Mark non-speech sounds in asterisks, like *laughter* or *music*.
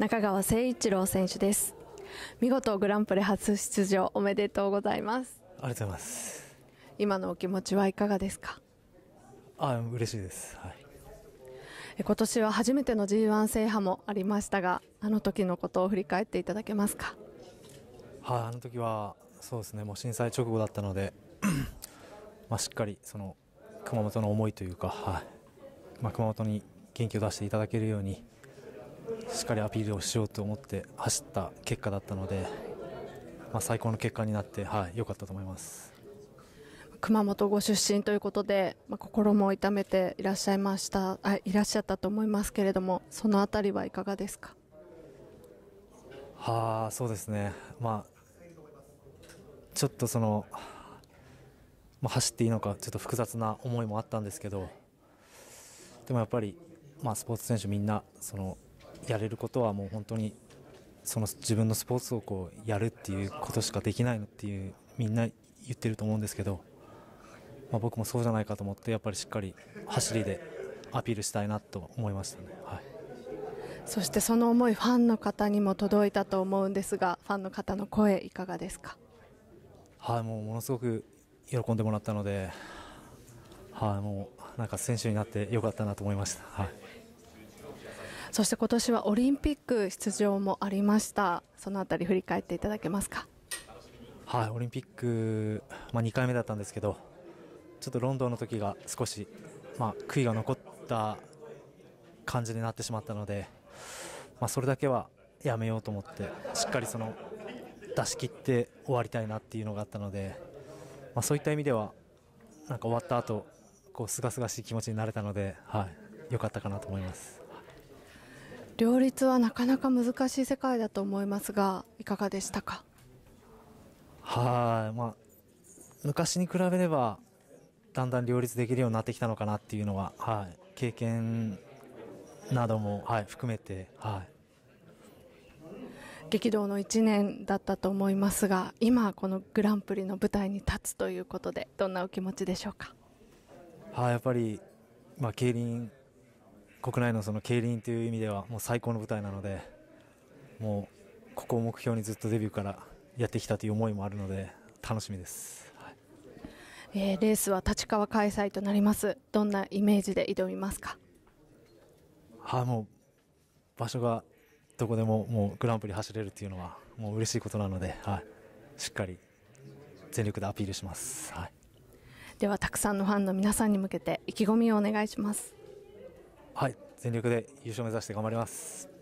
中川誠一郎選手です見事グランプリ初出場おめでとうございますありがとうございます今のお気持ちはいかがですかあ嬉しいです、はい、今年は初めての G1 制覇もありましたがあの時のことを振り返っていただけますかはい、あ、あの時はそうですねもう震災直後だったので *clears throat* まあしっかりその熊本の思いというか、はいまあ、熊本に元気を出していただけるようにしっかりアピールをしようと思って走った結果だったので、まあ、最高の結果になってはい、よかったと思います熊本ご出身ということで、まあ、心も痛めていらっしゃいましたあいらっしゃったと思いますけれどもそのあたりはいかがですかはあそうですね、まあ、ちょっとその、まあ、走っていいのかちょっと複雑な思いもあったんですけどでもやっぱり、まあ、スポーツ選手みんなそのやれることはもう本当にその自分のスポーツをこうやるっていうことしかできないのっていうみんな言ってると思うんですけど、まあ、僕もそうじゃないかと思ってやっぱりしっかり走りでアピールしたいなと思いましたね。はいそしてその思いファンの方にも届いたと思うんですがファンの方の声いかがですかはいもうものすごく喜んでもらったのではいもうなんか選手になって良かったなと思いました。はいそして今年はオリンピック出場もありましたそのあたり振り返っていただけますかはいオリンピック、まあ、2回目だったんですけどちょっとロンドンの時が少し、まあ、悔いが残った感じになってしまったので、まあ、それだけはやめようと思ってしっかりその出し切って終わりたいなっていうのがあったので、まあ、そういった意味ではなんか終わった後こうすがすがしい気持ちになれたので、はい、良かったかなと思います。両立はなかなか難しい世界だと思いますがいかがでしたかはい、まあ、昔に比べればだんだん両立できるようになってきたのかなっていうのは、はい、経験なども、はい、含めて、はい、激動の1年だったと思いますが今、このグランプリの舞台に立つということでどんなお気持ちでしょうか。はい、やっぱり、まあ、競輪国内のその競輪という意味ではもう最高の舞台なのでもうここを目標にずっとデビューからやってきたという思いもあるので楽しみです、はい、えー、レースは立川開催となりますどんなイメージで挑みますかはあ、もう場所がどこでももうグランプリ走れるというのはもう嬉しいことなので、はい、しっかり全力でアピールします、はい、ではたくさんのファンの皆さんに向けて意気込みをお願いします。はい全力で優勝目指して頑張ります。